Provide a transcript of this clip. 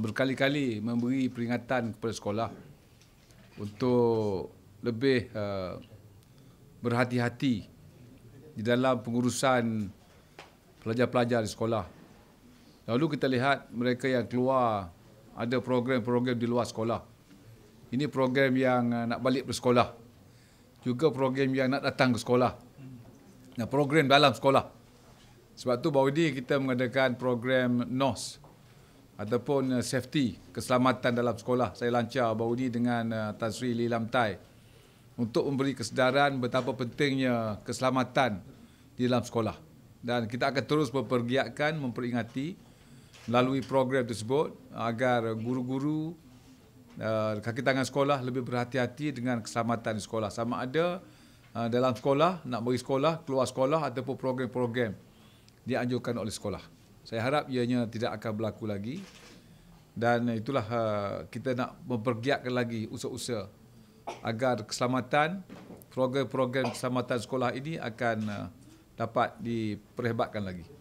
berkali-kali memberi peringatan kepada sekolah untuk lebih eh, berhati-hati di dalam pengurusan pelajar-pelajar di sekolah. Lalu kita lihat mereka yang keluar ada program-program di luar sekolah. Ini program yang eh, nak balik ke sekolah. Juga program yang nak datang ke sekolah. Nah, program dalam sekolah. Sebab tu baru ini kita mengadakan program NOS ataupun uh, safety, keselamatan dalam sekolah. Saya lancar baru ini dengan uh, Tan Sri Lee Tai untuk memberi kesedaran betapa pentingnya keselamatan di dalam sekolah. Dan kita akan terus mempergiatkan, memperingati melalui program tersebut agar guru-guru uh, kaki tangan sekolah lebih berhati-hati dengan keselamatan di sekolah. Sama ada uh, dalam sekolah, nak pergi sekolah, keluar sekolah ataupun program-program dianjurkan oleh sekolah. Saya harap ianya tidak akan berlaku lagi dan itulah uh, kita nak mempergiatkan lagi usaha-usaha agar keselamatan program-program keselamatan sekolah ini akan uh, dapat diperhebatkan lagi.